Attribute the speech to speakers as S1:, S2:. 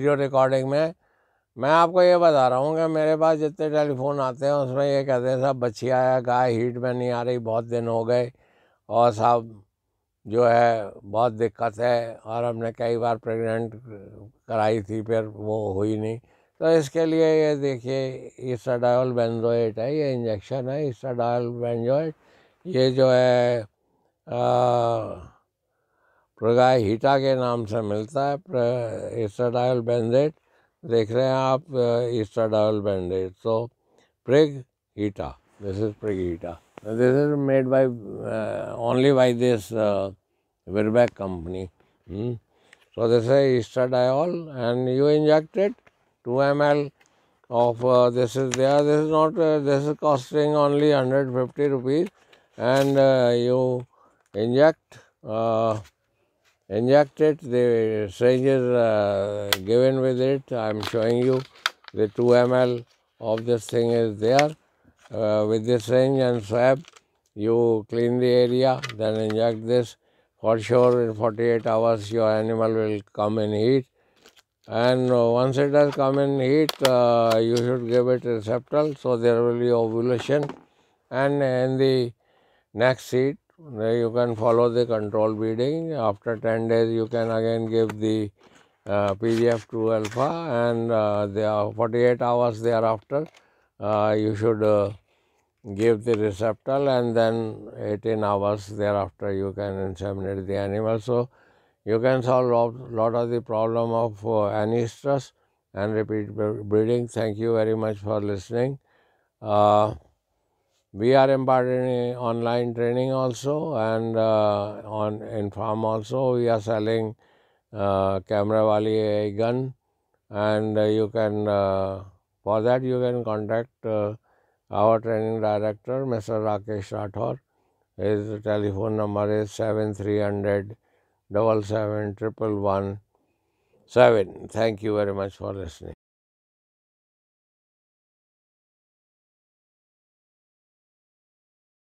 S1: Video recording में मैं आपको ये बता रहा हूँ कि मेरे पास जितने टेलीफोन आते हैं उसमें ये कहते हैं साहब बच्ची आया गाय हीट में नहीं आ रही बहुत दिन हो गए और साहब जो है बहुत दिक्कत है और हमने कई बार प्रेग्नेंट कराई थी फिर वो हुई नहीं तो इसके लिए ये देखिए इस्टाडायल बेंजोइट है ये इंजेक्शन है इस्टाडायल बेंजोइट ये जो है आ, प्रगा हीटा के नाम से मिलता है एस्टाडायल बैंडेड देख रहे हैं आप एस्टाडायल बैंडेड सो तो प्रिग हीटा दिस इज प्रिग हीटा this is made by only by this Virbac company so this है estradiol and you injected two M L of this is there this is not this is costing only hundred fifty rupees and you inject injected, the stranger uh, given with it. I am showing you the 2 ml of this thing is there. Uh, with this syringe and swab, you clean the area, then inject this. For sure, in 48 hours, your animal will come in heat. And uh, once it has come in heat, uh, you should give it receptal, so there will be ovulation. And in the next seed, you can follow the control breeding. after 10 days you can again give the uh, pgf2 alpha and uh, the uh, 48 hours thereafter uh, you should uh, give the receptal and then 18 hours thereafter you can inseminate the animal so you can solve a lot of the problem of uh, stress and repeat breeding thank you very much for listening uh, we are embarking online training also and uh, on in farm also we are selling uh, camera wali gun and uh, you can uh, for that you can contact uh, our training director Mr. Rakesh Rathor. His telephone number is seven three hundred double seven triple one seven. Thank you very much for listening.